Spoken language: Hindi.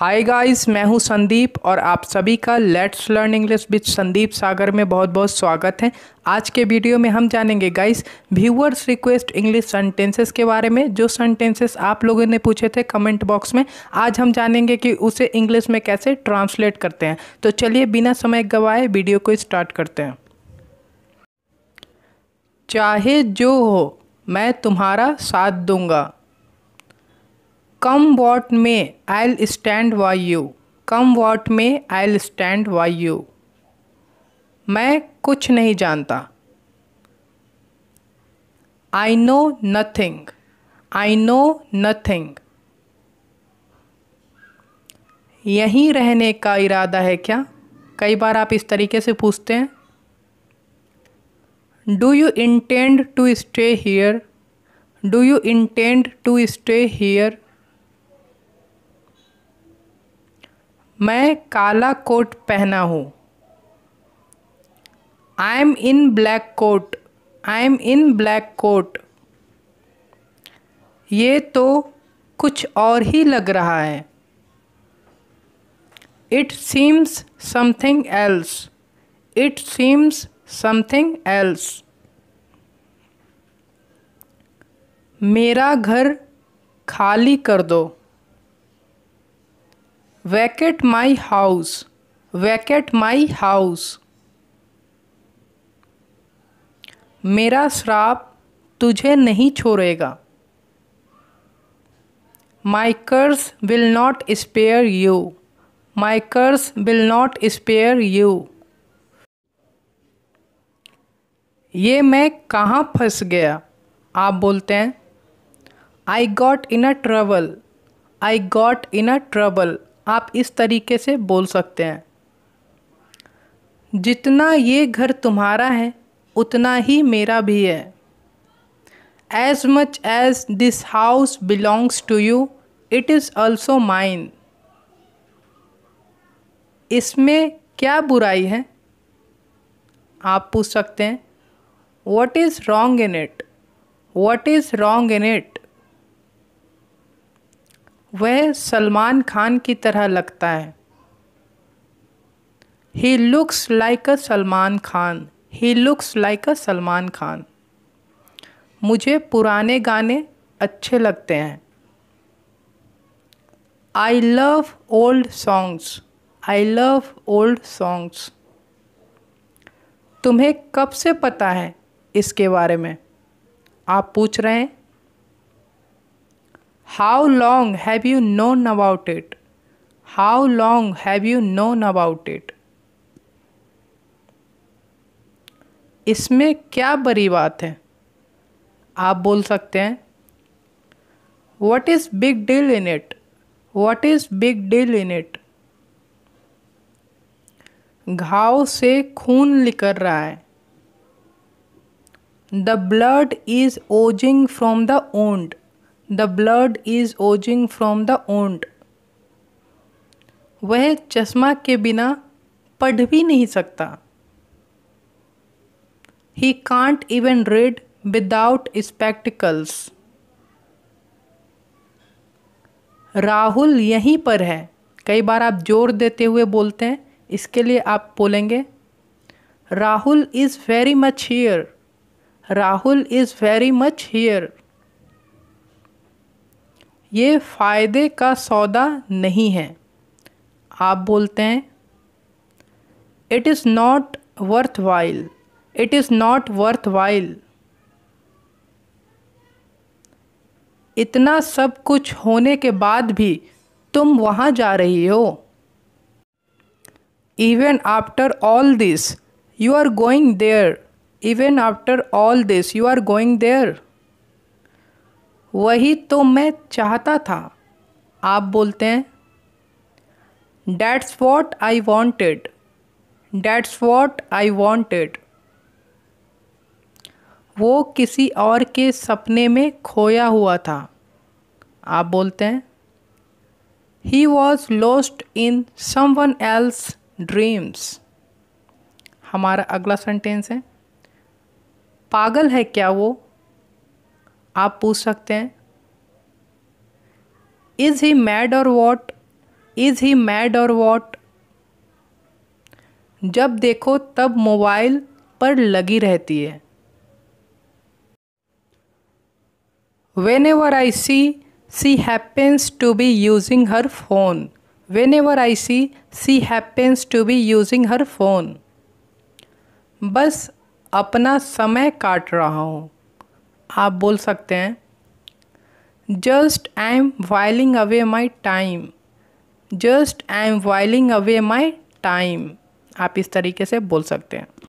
हाय गाइस मैं हूं संदीप और आप सभी का let's learn English with Sandeep Sagar में बहुत बहुत स्वागत है आज के वीडियो में हम जानेंगे guys viewers request English sentences के बारे में जो सेंटेंसेस आप लोगों ने पूछे थे कमेंट बॉक्स में आज हम जानेंगे कि उसे इंग्लिश में कैसे ट्रांसलेट करते हैं तो चलिए बिना समय गवाए वीडियो को स्टार्ट करते हैं चाहे जो हो मैं तुम्हारा साथ दूंगा come what may I'll stand by you come what may I'll stand by you मैं कुछ नहीं जानता I know nothing I know nothing यहीं रहने का इरादा है क्या कई बार आप इस तरीके से पूछते हैं do you intend to stay here do you intend to stay here मैं काला कोट पहना हूँ I am in black coat I am in black coat ये तो कुछ और ही लग रहा है it seems something else it seems something else मेरा घर खाली कर दो वैकेट माई हाउस वैकेट माई हाउस मेरा श्राप तुझे नहीं छोड़ेगा my curse will not spare you my curse will not spare you ये मैं कहाँ फंस गया आप बोलते हैं I got in a trouble I got in a trouble आप इस तरीके से बोल सकते हैं जितना ये घर तुम्हारा है उतना ही मेरा भी है as much as this house belongs to you it is also mine इसमें क्या बुराई है आप पूछ सकते हैं what is wrong in it what is wrong in it वह सलमान खान की तरह लगता है he looks like a Salman Khan he looks like a Salman Khan मुझे पुराने गाने अच्छे लगते हैं I love old songs I love old songs तुम्हें कब से पता है इसके बारे में आप पूछ रहे हैं how long have you known about it how long have you known about it इसमें क्या बड़ी बात है आप बोल सकते हैं what is big deal in it what is big deal in it घाव से खून निकल रहा है the blood is oozing from the wound the blood is oozing from the wound वह चश्मा के बिना पढ़ भी नहीं सकता he can't even read without spectacles Rahul यहीं पर है कई बार आप जोर देते हुए बोलते हैं इसके लिए आप बोलेंगे Rahul is very much here Rahul is very much here ये फ़ायदे का सौदा नहीं है आप बोलते हैं it is not worth while it is not worth while इतना सब कुछ होने के बाद भी तुम वहाँ जा रही हो even after all this you are going there even after all this you are going there वही तो मैं चाहता था आप बोलते हैं that's what I wanted that's what I wanted वो किसी और के सपने में खोया हुआ था आप बोलते हैं he was lost in someone else dreams हमारा अगला सेंटेंस है पागल है क्या वो आप पूछ सकते हैं is he mad or what is he mad or what जब देखो तब मोबाइल पर लगी रहती है whenever I see see happens to be using her phone whenever I see see happens to be using her phone बस अपना समय काट रहा हूँ आप बोल सकते हैं just I am whiling away my time just I am whiling away my time आप इस तरीके से बोल सकते हैं